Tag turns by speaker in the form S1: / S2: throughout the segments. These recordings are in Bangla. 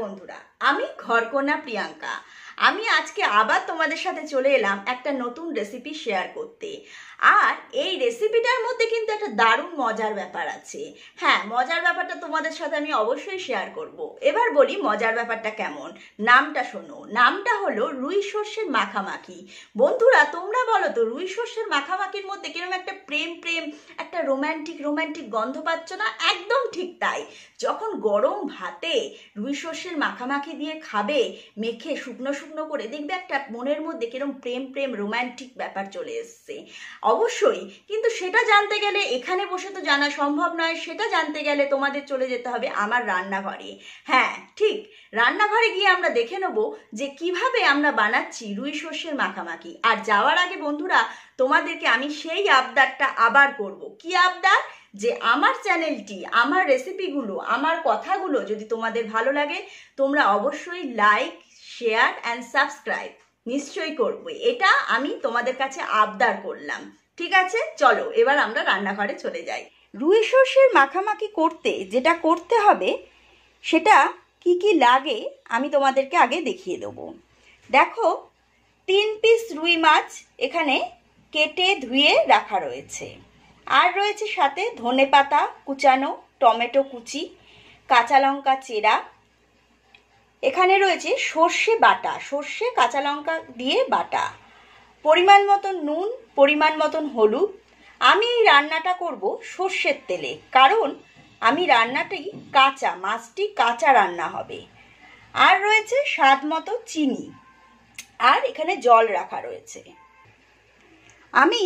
S1: বন্ধুরা আমি ঘরকোনা প্রিয়াঙ্কা আমি আজকে আবার তোমাদের সাথে চলে এলাম একটা নতুন রেসিপি শেয়ার করতে আর এই রেসিপিটার মধ্যে কিন্তু একটা দারুণ মজার ব্যাপার আছে হ্যাঁ মজার ব্যাপারটা তোমাদের সাথে আমি অবশ্যই শেয়ার করব। এবার বলি মজার ব্যাপারটা কেমন নামটা শোনো নামটা হলো রুই শস্যের মাখামাখি বন্ধুরা তোমরা বলো তো রুই শস্যের মাখামাখির মধ্যে কিরকম একটা প্রেম প্রেম একটা রোম্যান্টিক রোম্যান্টিক গন্ধ পাচ্ছ না একদম ঠিক তাই যখন গরম ভাতে রুই শস্যের মাখামাখি দিয়ে খাবে মেখে শুকনো শুকনো শুকনো করে দেখবে একটা মনের মধ্যে কিরম প্রেম প্রেম রোম্যান্টিক ব্যাপার চলে এসছে অবশ্যই কিন্তু সেটা জানতে গেলে এখানে বসে তো জানা সম্ভব নয় সেটা জানতে গেলে তোমাদের চলে যেতে হবে আমার রান্নাঘরে হ্যাঁ ঠিক রান্নাঘরে গিয়ে আমরা দেখে নেব যে কিভাবে আমরা বানাচ্ছি রুই সর্ষের মাখামাখি আর যাওয়ার আগে বন্ধুরা তোমাদেরকে আমি সেই আবদারটা আবার করব কি আবদার যে আমার চ্যানেলটি আমার রেসিপিগুলো আমার কথাগুলো যদি তোমাদের ভালো লাগে তোমরা অবশ্যই লাইক শেয়ার অ্যান্ড সাবস্ক্রাইব নিশ্চয়ই করবো এটা আমি তোমাদের কাছে আবদার করলাম ঠিক আছে চলো এবার আমরা রান্নাঘরে চলে যাই রুই সর্ষের মাখামাখি করতে যেটা করতে হবে সেটা কি কি লাগে আমি তোমাদেরকে আগে দেখিয়ে দেবো দেখো তিন পিস রুই মাছ এখানে কেটে ধুয়ে রাখা রয়েছে আর রয়েছে সাথে ধনে পাতা কুচানো টমেটো কুচি কাঁচা লঙ্কা চেরা এখানে রয়েছে সর্ষে বাটা সর্ষে কাঁচা লঙ্কা দিয়ে বাটা পরিমাণ মতন নুন পরিমাণ মতন হলুদ আমি এই রান্নাটা করব সর্ষের তেলে কারণ আমি রান্নাটি কাঁচা মাছটি কাঁচা রান্না হবে আর রয়েছে স্বাদ মতো চিনি আর এখানে জল রাখা রয়েছে আমি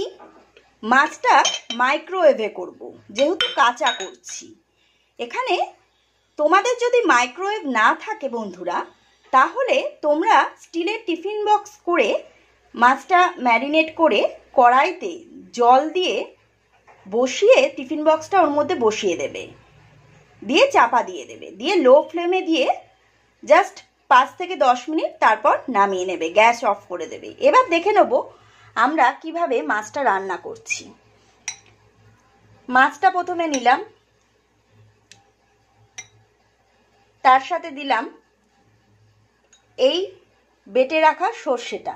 S1: মাছটা মাইক্রোওয়েভে করব যেহেতু কাঁচা করছি এখানে তোমাদের যদি মাইক্রোওয়েভ না থাকে বন্ধুরা তাহলে তোমরা স্টিলের টিফিন বক্স করে মাছটা ম্যারিনেট করে কড়াইতে জল দিয়ে বসিয়ে টিফিন বক্সটা ওর মধ্যে বসিয়ে দেবে দিয়ে চাপা দিয়ে দেবে দিয়ে লো ফ্লেমে দিয়ে জাস্ট পাঁচ থেকে দশ মিনিট তারপর নামিয়ে নেবে গ্যাস অফ করে দেবে এবার দেখে নেব আমরা কিভাবে মাছটা রান্না করছি মাছটা প্রথমে নিলাম তার সাথে দিলাম এই বেটে রাখা সর্ষেটা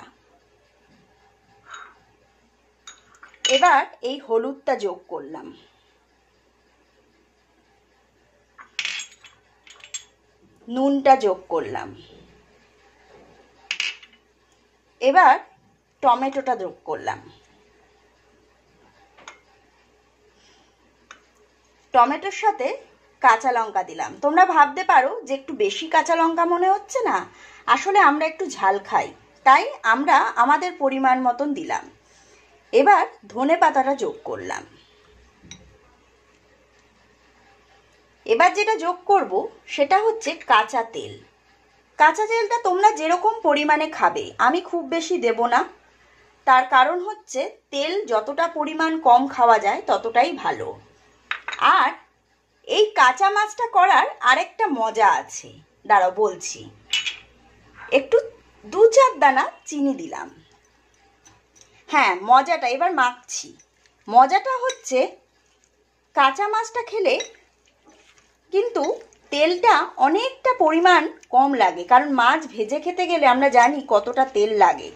S1: এবার এই হলুদটা যোগ করলাম নুনটা যোগ করলাম এবার টমেটোটা যোগ করলাম টমেটোর সাথে কাঁচা লঙ্কা দিলাম তোমরা ভাবতে পারো যে একটু বেশি কাঁচা লঙ্কা মনে হচ্ছে না আসলে আমরা একটু ঝাল খাই তাই আমরা আমাদের পরিমাণ মতন দিলাম এবার ধনে পাতাটা যোগ করলাম এবার যেটা যোগ করব সেটা হচ্ছে কাঁচা তেল কাঁচা তেলটা তোমরা যেরকম পরিমাণে খাবে আমি খুব বেশি দেব না তার কারণ হচ্ছে তেল যতটা পরিমাণ কম খাওয়া যায় ততটাই ভালো আর এই কাঁচা মাছটা করার আরেকটা মজা আছে দাঁড়াও বলছি একটু দু চার দানা চিনি দিলাম হ্যাঁ মজাটা এবার মাখছি মজাটা হচ্ছে কাঁচা মাছটা খেলে কিন্তু তেলটা অনেকটা পরিমাণ কম লাগে কারণ মাছ ভেজে খেতে গেলে আমরা জানি কতটা তেল লাগে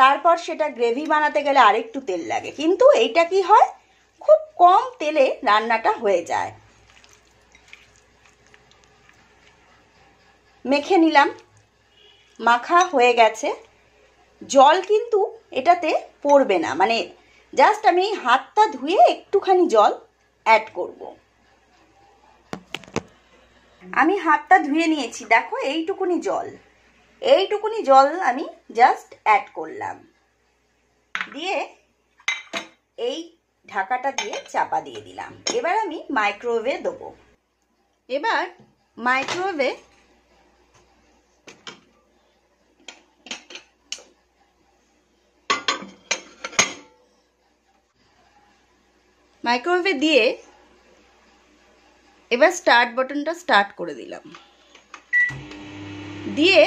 S1: তারপর সেটা গ্রেভি বানাতে গেলে আরেকটু তেল লাগে কিন্তু এইটা কি হয় খুব কম তেলে রান্নাটা হয়ে যায় মেখে নিলাম মাখা হয়ে গেছে জল কিন্তু এটাতে পড়বে না মানে জাস্ট আমি হাতটা ধুয়ে একটুখানি জল অ্যাড করব। আমি হাতটা ধুয়ে নিয়েছি দেখো এইটুকুনি জল এইটুকুনি জল আমি জাস্ট অ্যাড করলাম দিয়ে এই ঢাকাটা দিয়ে চাপা দিয়ে দিলাম এবার আমি মাইক্রোওয়েভে দেবো এবার মাইক্রোওয়েভে মাইক্রোওয়েভে দিয়ে এবার স্টার্ট বাটনটা স্টার্ট করে দিলাম দিয়ে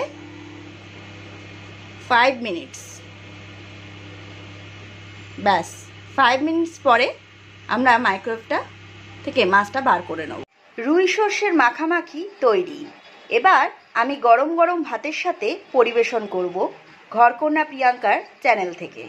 S1: ফাইভ মিনিটস ব্যাস ফাইভ মিনিটস পরে আমরা মাইক্রোওয়েভটা থেকে মাছটা বার করে নেব রুই সর্ষের মাখামাখি তৈরি এবার আমি গরম গরম ভাতের সাথে পরিবেশন করব ঘরকন্যা প্রিয়াঙ্কার চ্যানেল থেকে